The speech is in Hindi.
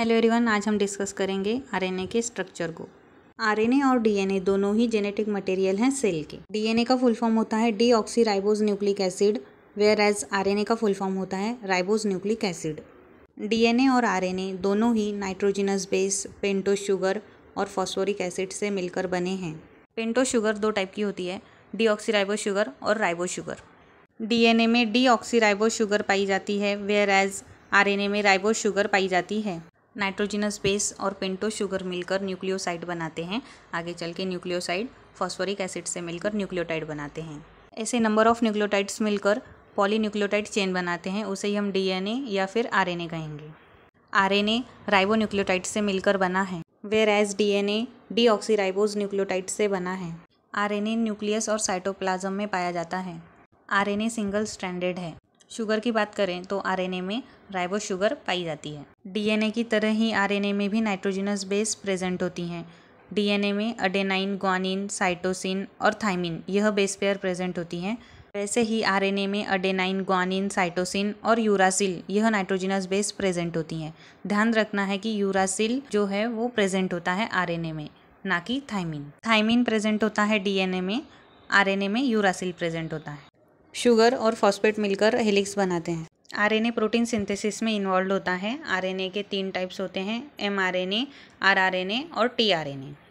हेलो एवरीवन आज हम डिस्कस करेंगे आरएनए के स्ट्रक्चर को आरएनए और डीएनए दोनों ही जेनेटिक मटेरियल हैं सेल के डीएनए का फुल फॉर्म होता है deoxyribose nucleic acid whereas RNA का फुल फॉर्म होता है राइबोज न्यूक्लिक एसिड डीएनए और आरएनए दोनों ही नाइट्रोजिनस बेस पेंटो शुगर और फॉस्फोरिक एसिड से मिलकर बने हैं पेंटो शुगर दो टाइप की होती है डी ऑक्सीराइबो शुगर और राइबो शुगर डीएनए में डी ऑक्सीराइबो शुगर पाई जाती है वेयर एज आरएनए में राइबो शुगर पाई जाती है नाइट्रोजिनस बेस और पेंटो शुगर मिलकर न्यूक्लियोसाइड बनाते हैं आगे चल के न्यूक्लियोसाइड फॉस्फोरिक एसिड से मिलकर न्यूक्लियोटाइड बनाते हैं ऐसे नंबर ऑफ न्यूक्लियोटाइड्स मिलकर पॉलीन्यूक्लियोटाइड चेन बनाते हैं उसे ही हम डीएनए या फिर आरएनए कहेंगे आरएनए राइबोन्यूक्लियोटाइड से मिलकर बना है whereas D N nucleotide से बना है आरएनए न्यूक्लियस और साइटोप्लाज्म में पाया जाता है आरएनए सिंगल स्टैंडर्ड है शुगर की बात करें तो आरएनए में राइबो शुगर पाई जाती है डीएनए की तरह ही आरएनए में भी नाइट्रोजिनस बेस प्रेजेंट होती हैं डीएनए में अडेनाइन ग्वानिन साइटोसिन और थाइमिन यह बेस पेयर प्रेजेंट होती हैं वैसे ही आरएनए में अडेनाइन ग्वानिन साइटोसिन और यूरासिल यह नाइट्रोजिनस बेस प्रेजेंट होती हैं ध्यान रखना है कि यूरासिल जो है वो प्रेजेंट होता है आरएनए में ना कि थाइमिन थाइमिन प्रेजेंट होता है डीएनए में आरएनए में यूरासिल प्रेजेंट होता है शुगर और फॉस्फेट मिलकर हेलिक्स बनाते हैं आरएनए प्रोटीन सिंथेसिस में इन्वॉल्व होता है आरएनए के तीन टाइप्स होते हैं एमआरएनए, आरआरएनए और टीआरएनए।